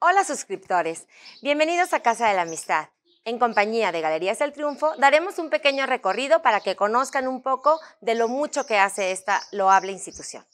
Hola suscriptores, bienvenidos a Casa de la Amistad. En compañía de Galerías del Triunfo daremos un pequeño recorrido para que conozcan un poco de lo mucho que hace esta loable institución.